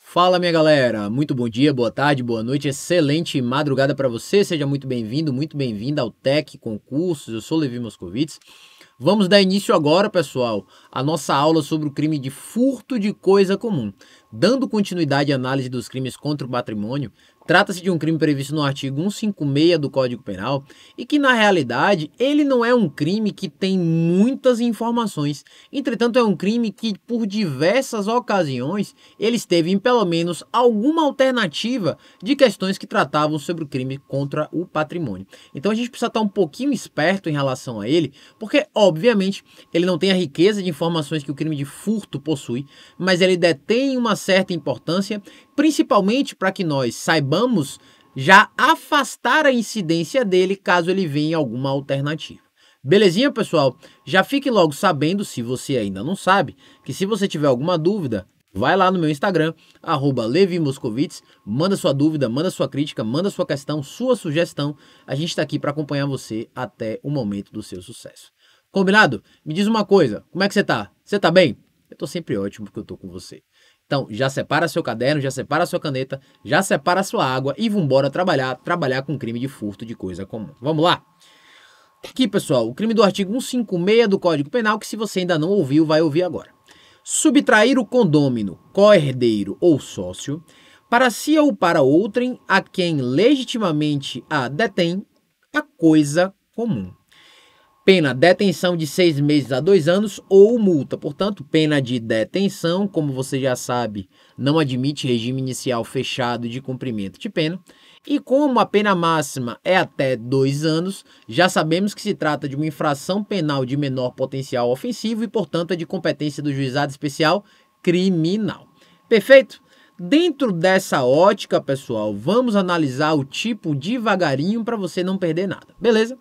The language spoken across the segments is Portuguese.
Fala minha galera, muito bom dia, boa tarde, boa noite, excelente madrugada para você. Seja muito bem-vindo, muito bem-vinda ao Tec Concursos. Eu sou Levi Moscovitz. Vamos dar início agora, pessoal, à nossa aula sobre o crime de furto de coisa comum. Dando continuidade à análise dos crimes contra o patrimônio, Trata-se de um crime previsto no artigo 156 do Código Penal e que, na realidade, ele não é um crime que tem muitas informações. Entretanto, é um crime que, por diversas ocasiões, ele esteve em pelo menos alguma alternativa de questões que tratavam sobre o crime contra o patrimônio. Então, a gente precisa estar um pouquinho esperto em relação a ele, porque, obviamente, ele não tem a riqueza de informações que o crime de furto possui, mas ele detém uma certa importância principalmente para que nós saibamos já afastar a incidência dele caso ele venha alguma alternativa. Belezinha, pessoal? Já fique logo sabendo, se você ainda não sabe, que se você tiver alguma dúvida, vai lá no meu Instagram, arroba manda sua dúvida, manda sua crítica, manda sua questão, sua sugestão. A gente está aqui para acompanhar você até o momento do seu sucesso. Combinado? Me diz uma coisa, como é que você tá? Você tá bem? Eu tô sempre ótimo porque eu tô com você. Então, já separa seu caderno, já separa sua caneta, já separa sua água e vambora trabalhar, trabalhar com crime de furto de coisa comum. Vamos lá? Tá aqui, pessoal, o crime do artigo 156 do Código Penal, que se você ainda não ouviu, vai ouvir agora. Subtrair o condômino, co-herdeiro ou sócio, para si ou para outrem a quem legitimamente a detém, a coisa comum. Pena, detenção de seis meses a dois anos ou multa. Portanto, pena de detenção, como você já sabe, não admite regime inicial fechado de cumprimento de pena. E como a pena máxima é até dois anos, já sabemos que se trata de uma infração penal de menor potencial ofensivo e, portanto, é de competência do juizado especial criminal. Perfeito? Dentro dessa ótica, pessoal, vamos analisar o tipo devagarinho para você não perder nada, beleza?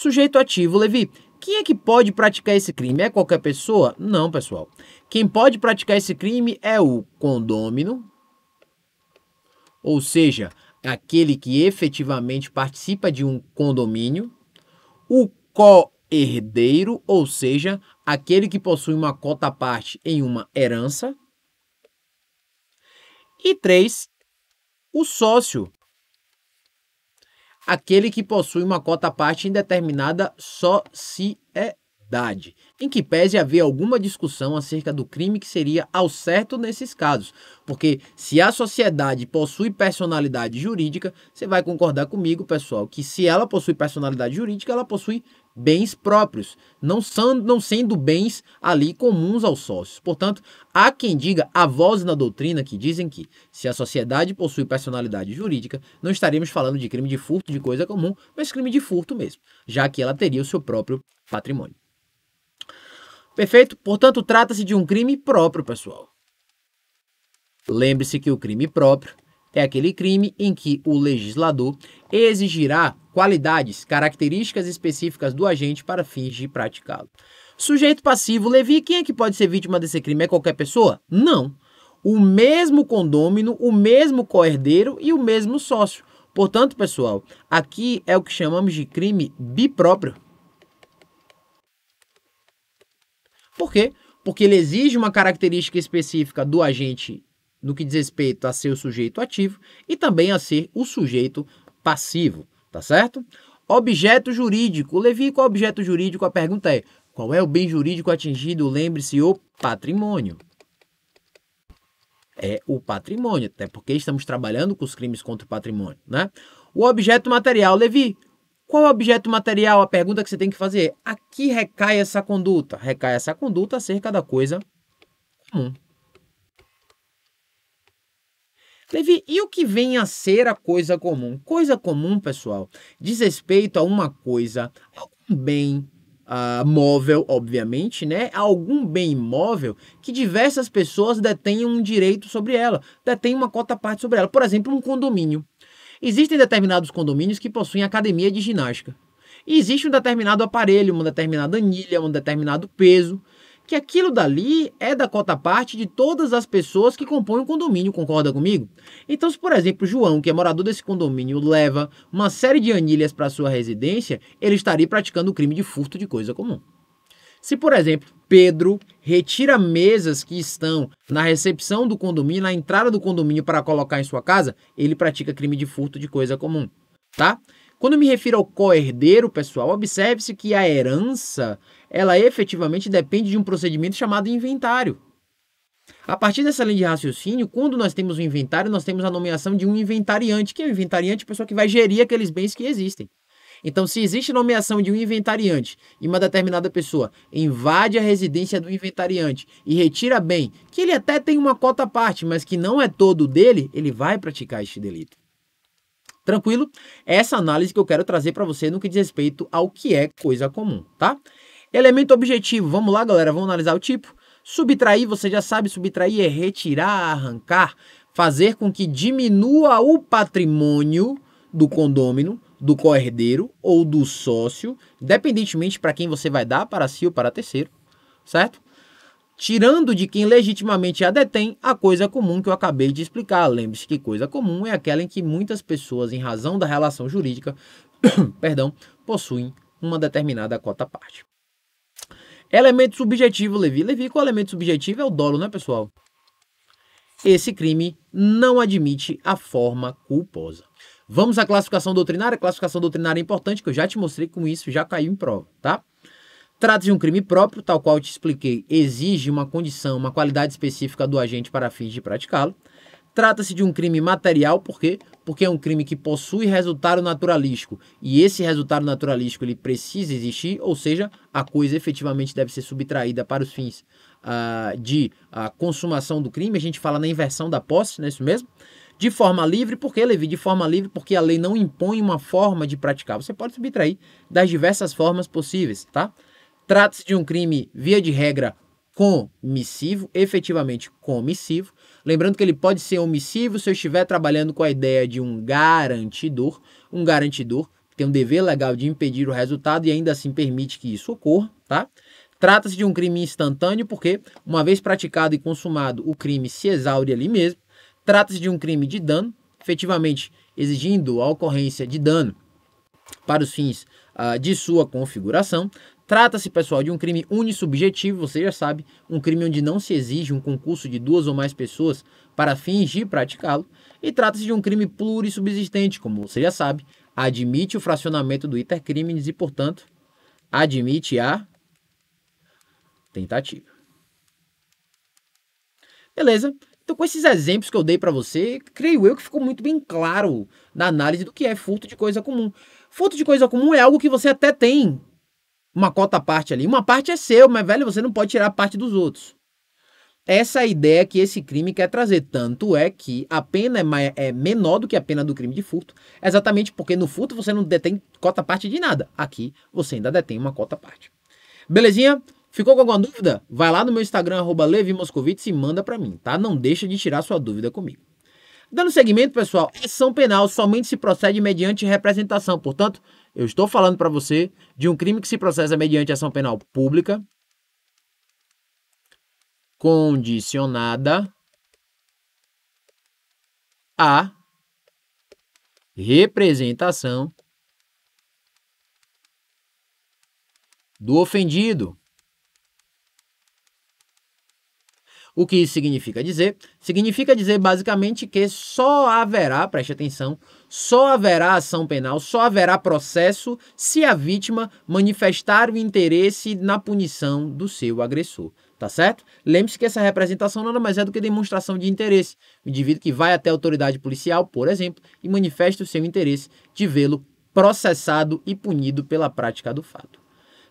Sujeito ativo, Levi. Quem é que pode praticar esse crime? É qualquer pessoa? Não, pessoal. Quem pode praticar esse crime é o condômino, ou seja, aquele que efetivamente participa de um condomínio, o co-herdeiro, ou seja, aquele que possui uma cota parte em uma herança, e três, o sócio, aquele que possui uma cota parte indeterminada só se é verdade, em que pese haver alguma discussão acerca do crime que seria ao certo nesses casos, porque se a sociedade possui personalidade jurídica, você vai concordar comigo, pessoal, que se ela possui personalidade jurídica, ela possui bens próprios, não, não sendo bens ali comuns aos sócios. Portanto, há quem diga, há vozes na doutrina que dizem que, se a sociedade possui personalidade jurídica, não estaremos falando de crime de furto de coisa comum, mas crime de furto mesmo, já que ela teria o seu próprio patrimônio. Perfeito? Portanto, trata-se de um crime próprio, pessoal. Lembre-se que o crime próprio é aquele crime em que o legislador exigirá qualidades, características específicas do agente para fins de praticá-lo. Sujeito passivo, Levi, quem é que pode ser vítima desse crime? É qualquer pessoa? Não. O mesmo condômino, o mesmo coerdeiro e o mesmo sócio. Portanto, pessoal, aqui é o que chamamos de crime bipróprio. Por quê? Porque ele exige uma característica específica do agente no que diz respeito a ser o sujeito ativo e também a ser o sujeito passivo, tá certo? Objeto jurídico. Levi, qual é o objeto jurídico? A pergunta é: qual é o bem jurídico atingido? Lembre-se, o patrimônio. É o patrimônio, até porque estamos trabalhando com os crimes contra o patrimônio, né? O objeto material, Levi, qual é objeto material? A pergunta que você tem que fazer. Aqui recai essa conduta? Recai essa conduta acerca da coisa comum. Levi, e o que vem a ser a coisa comum? Coisa comum, pessoal, diz respeito a uma coisa, algum bem uh, móvel, obviamente, né? Algum bem imóvel que diversas pessoas detêm um direito sobre ela, detêm uma cota parte sobre ela. Por exemplo, um condomínio. Existem determinados condomínios que possuem academia de ginástica. E existe um determinado aparelho, uma determinada anilha, um determinado peso, que aquilo dali é da cota parte de todas as pessoas que compõem o condomínio, concorda comigo? Então, se por exemplo, João, que é morador desse condomínio, leva uma série de anilhas para sua residência, ele estaria praticando o crime de furto de coisa comum. Se, por exemplo, Pedro retira mesas que estão na recepção do condomínio, na entrada do condomínio para colocar em sua casa, ele pratica crime de furto de coisa comum, tá? Quando me refiro ao co-herdeiro, pessoal, observe-se que a herança, ela efetivamente depende de um procedimento chamado inventário. A partir dessa linha de raciocínio, quando nós temos um inventário, nós temos a nomeação de um inventariante. que é o inventariante? A pessoa que vai gerir aqueles bens que existem. Então, se existe nomeação de um inventariante e uma determinada pessoa invade a residência do inventariante e retira bem, que ele até tem uma cota à parte, mas que não é todo dele, ele vai praticar este delito. Tranquilo? Essa análise que eu quero trazer para você no que diz respeito ao que é coisa comum, tá? Elemento objetivo, vamos lá, galera, vamos analisar o tipo. Subtrair, você já sabe, subtrair é retirar, arrancar, fazer com que diminua o patrimônio do condômino do co-herdeiro ou do sócio, independentemente para quem você vai dar, para si ou para terceiro, certo? Tirando de quem legitimamente a detém a coisa comum que eu acabei de explicar. Lembre-se que coisa comum é aquela em que muitas pessoas, em razão da relação jurídica, perdão, possuem uma determinada cota parte. Elemento subjetivo, Levi. Levi, qual elemento subjetivo é o dolo, né, pessoal? Esse crime não admite a forma culposa. Vamos à classificação doutrinária. A classificação doutrinária é importante, que eu já te mostrei com isso, já caiu em prova, tá? Trata de um crime próprio, tal qual eu te expliquei, exige uma condição, uma qualidade específica do agente para fins de praticá-lo. Trata-se de um crime material, por quê? Porque é um crime que possui resultado naturalístico. E esse resultado naturalístico ele precisa existir, ou seja, a coisa efetivamente deve ser subtraída para os fins uh, de uh, consumação do crime. A gente fala na inversão da posse, não é isso mesmo? de forma livre, porque Levi, de forma livre, porque a lei não impõe uma forma de praticar. Você pode subtrair das diversas formas possíveis, tá? Trata-se de um crime via de regra comissivo, efetivamente comissivo. Lembrando que ele pode ser omissivo se eu estiver trabalhando com a ideia de um garantidor, um garantidor que tem um dever legal de impedir o resultado e ainda assim permite que isso ocorra, tá? Trata-se de um crime instantâneo, porque, uma vez praticado e consumado, o crime se exaure ali mesmo. Trata-se de um crime de dano, efetivamente exigindo a ocorrência de dano para os fins uh, de sua configuração. Trata-se, pessoal, de um crime unissubjetivo, você já sabe, um crime onde não se exige um concurso de duas ou mais pessoas para fins de praticá-lo. E trata-se de um crime plurissubsistente, como você já sabe, admite o fracionamento do iter e, portanto, admite a tentativa. Beleza? Então, com esses exemplos que eu dei para você, creio eu que ficou muito bem claro na análise do que é furto de coisa comum. Furto de coisa comum é algo que você até tem uma cota parte ali. Uma parte é seu, mas, velho, você não pode tirar a parte dos outros. Essa é a ideia que esse crime quer trazer. Tanto é que a pena é, é menor do que a pena do crime de furto, exatamente porque no furto você não detém cota parte de nada. Aqui você ainda detém uma cota parte. Belezinha? Ficou com alguma dúvida? Vai lá no meu Instagram, arroba Levi Moscovitz e manda para mim, tá? Não deixa de tirar sua dúvida comigo. Dando seguimento, pessoal, ação penal somente se procede mediante representação. Portanto, eu estou falando para você de um crime que se processa mediante ação penal pública, condicionada a representação do ofendido. O que isso significa dizer? Significa dizer basicamente que só haverá, preste atenção, só haverá ação penal, só haverá processo se a vítima manifestar o interesse na punição do seu agressor. Tá certo? Lembre-se que essa representação nada mais é do que demonstração de interesse. O indivíduo que vai até a autoridade policial, por exemplo, e manifesta o seu interesse de vê-lo processado e punido pela prática do fato.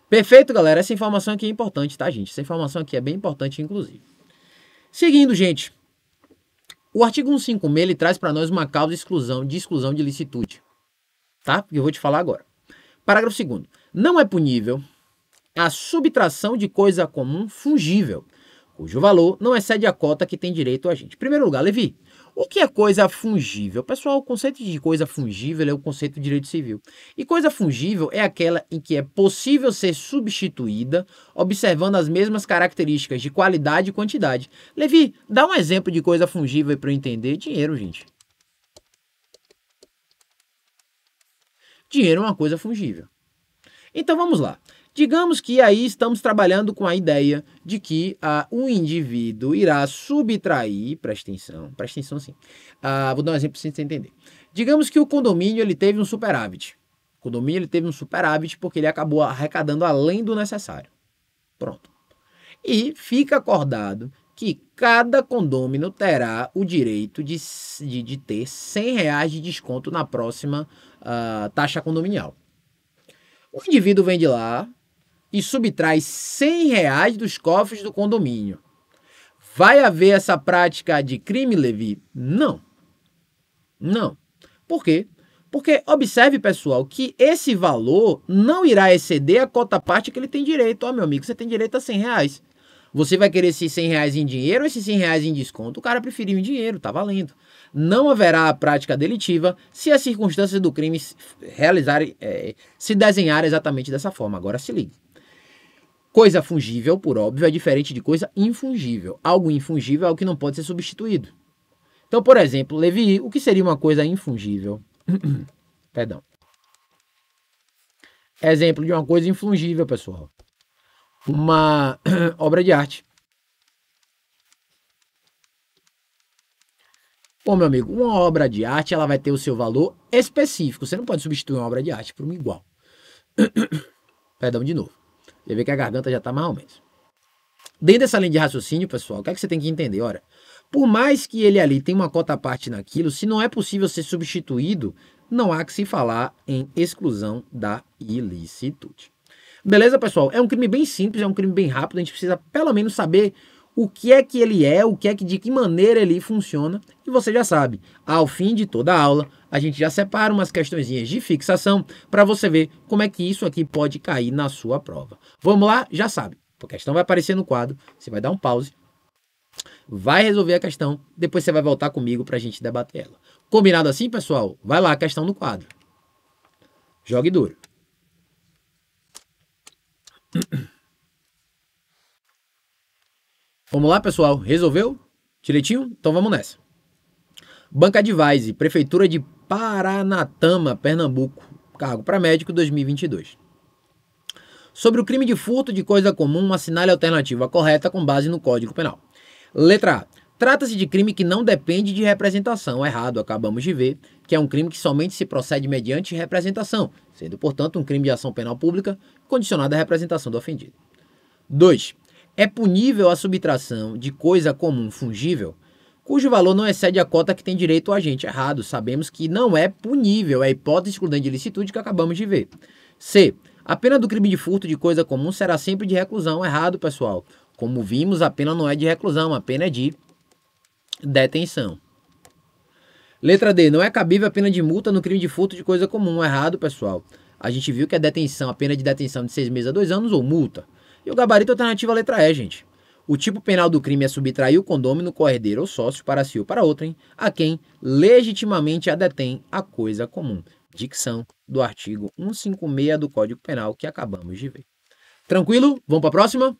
Perfeito, galera? Essa informação aqui é importante, tá, gente? Essa informação aqui é bem importante, inclusive. Seguindo, gente. O artigo 156 ele traz para nós uma causa de exclusão, de exclusão de licitude. Tá? Porque eu vou te falar agora. Parágrafo 2. Não é punível a subtração de coisa comum fungível, cujo valor não excede a cota que tem direito a agente. Em primeiro lugar, Levi, o que é coisa fungível? Pessoal, o conceito de coisa fungível é o conceito de direito civil. E coisa fungível é aquela em que é possível ser substituída observando as mesmas características de qualidade e quantidade. Levi, dá um exemplo de coisa fungível para eu entender. Dinheiro, gente. Dinheiro é uma coisa fungível. Então vamos lá. Digamos que aí estamos trabalhando com a ideia de que ah, o indivíduo irá subtrair, presta atenção, presta atenção sim. Ah, vou dar um exemplo para você entender. Digamos que o condomínio ele teve um superávit. O condomínio ele teve um superávit porque ele acabou arrecadando além do necessário. Pronto. E fica acordado que cada condômino terá o direito de, de, de ter 100 reais de desconto na próxima ah, taxa condominial. O indivíduo vem de lá e subtrai 100 reais dos cofres do condomínio. Vai haver essa prática de crime, Levi? Não. Não. Por quê? Porque observe, pessoal, que esse valor não irá exceder a cota parte que ele tem direito. Ó, oh, meu amigo, você tem direito a 100 reais. Você vai querer esses 100 reais em dinheiro ou esses 100 reais em desconto? O cara preferiu em dinheiro, tá valendo não haverá a prática delitiva se as circunstâncias do crime realizarem, é, se desenharem exatamente dessa forma. Agora se ligue. Coisa fungível, por óbvio, é diferente de coisa infungível. Algo infungível é algo que não pode ser substituído. Então, por exemplo, Levi, o que seria uma coisa infungível? Perdão. Exemplo de uma coisa infungível, pessoal. Uma obra de arte. Bom meu amigo, uma obra de arte ela vai ter o seu valor específico. Você não pode substituir uma obra de arte por uma igual. Perdão de novo. Você vê que a garganta já está mais ou menos. Dentro dessa linha de raciocínio, pessoal, o que é que você tem que entender? Olha, por mais que ele ali tenha uma cota à parte naquilo, se não é possível ser substituído, não há que se falar em exclusão da ilicitude. Beleza, pessoal? É um crime bem simples, é um crime bem rápido, a gente precisa pelo menos saber o que é que ele é, o que é que de que maneira ele funciona, e você já sabe. Ao fim de toda a aula, a gente já separa umas questõezinhas de fixação para você ver como é que isso aqui pode cair na sua prova. Vamos lá, já sabe. A questão vai aparecer no quadro, você vai dar um pause, vai resolver a questão, depois você vai voltar comigo para a gente debater ela. Combinado assim, pessoal? Vai lá a questão no quadro. Jogue duro. Vamos lá, pessoal. Resolveu? Direitinho? Então vamos nessa. Banca Advise, Prefeitura de Paranatama, Pernambuco. Cargo para médico 2022. Sobre o crime de furto de coisa comum, assinale a alternativa correta com base no Código Penal. Letra A. Trata-se de crime que não depende de representação. Errado, acabamos de ver, que é um crime que somente se procede mediante representação, sendo, portanto, um crime de ação penal pública condicionado à representação do ofendido. 2 é punível a subtração de coisa comum fungível cujo valor não excede a cota que tem direito o agente. Errado, sabemos que não é punível, é a hipótese excludente de licitude que acabamos de ver. C. A pena do crime de furto de coisa comum será sempre de reclusão. Errado, pessoal. Como vimos, a pena não é de reclusão, a pena é de detenção. Letra D. Não é cabível a pena de multa no crime de furto de coisa comum. Errado, pessoal. A gente viu que a detenção, a pena de detenção de seis meses a dois anos ou multa. E o gabarito alternativo à letra E, gente. O tipo penal do crime é subtrair o condômino, corredeiro ou sócio para si ou para outrem, a quem legitimamente a detém a coisa comum. Dicção do artigo 156 do Código Penal que acabamos de ver. Tranquilo? Vamos para a próxima?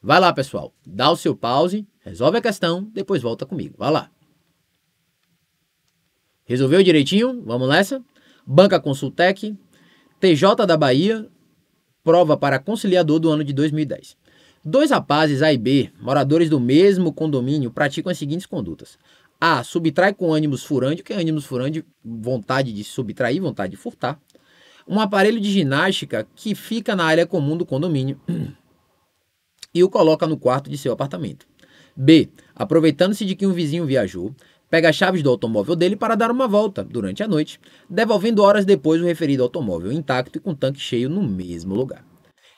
Vai lá, pessoal. Dá o seu pause, resolve a questão, depois volta comigo. Vai lá. Resolveu direitinho? Vamos nessa? Banca Consultec, TJ da Bahia, prova para conciliador do ano de 2010. Dois rapazes A e B, moradores do mesmo condomínio, praticam as seguintes condutas. A. Subtrai com ânimos furante. que é ânimos furante? Vontade de subtrair, vontade de furtar. Um aparelho de ginástica que fica na área comum do condomínio e o coloca no quarto de seu apartamento. B. Aproveitando-se de que um vizinho viajou, pega as chaves do automóvel dele para dar uma volta durante a noite, devolvendo horas depois o referido automóvel intacto e com tanque cheio no mesmo lugar.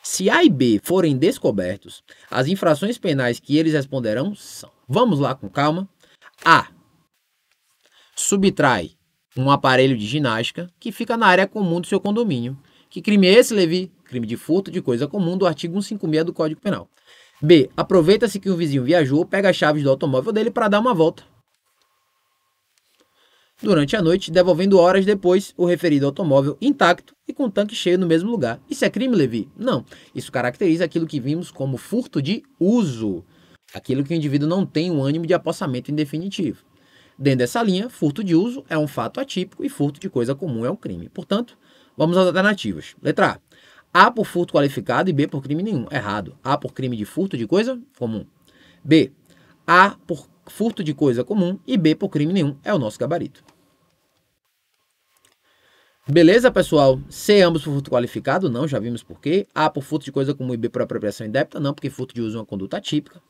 Se A e B forem descobertos, as infrações penais que eles responderão são: vamos lá com calma. A. Subtrai um aparelho de ginástica que fica na área comum do seu condomínio. Que crime é esse, Levi? Crime de furto de coisa comum do artigo 156 do Código Penal. B. Aproveita-se que o vizinho viajou, pega as chaves do automóvel dele para dar uma volta durante a noite, devolvendo horas depois o referido automóvel intacto e com o tanque cheio no mesmo lugar. Isso é crime, Levi? Não. Isso caracteriza aquilo que vimos como furto de uso, aquilo que o indivíduo não tem o um ânimo de apossamento indefinitivo. Dentro dessa linha, furto de uso é um fato atípico e furto de coisa comum é um crime. Portanto, vamos às alternativas. Letra A. A por furto qualificado e B por crime nenhum. Errado. A por crime de furto de coisa comum. B. A por furto de coisa comum e B por crime nenhum é o nosso gabarito. Beleza, pessoal? C, ambos por furto qualificado? Não, já vimos por quê. A, ah, por furto de coisa comum e B, por apropriação indébita? Não, porque furto de uso é uma conduta típica.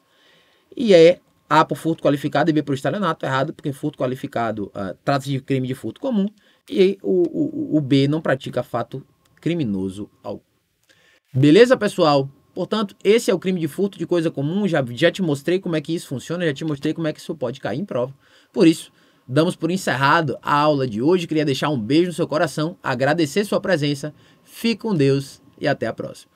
E E, é, A, ah, por furto qualificado e B, por estalionato? Errado, porque furto qualificado uh, trata-se de crime de furto comum e o, o, o B não pratica fato criminoso algum. Beleza, pessoal? Portanto, esse é o crime de furto de coisa comum. Já, já te mostrei como é que isso funciona, já te mostrei como é que isso pode cair em prova. Por isso, Damos por encerrado a aula de hoje. Queria deixar um beijo no seu coração, agradecer sua presença. Fique com Deus e até a próxima.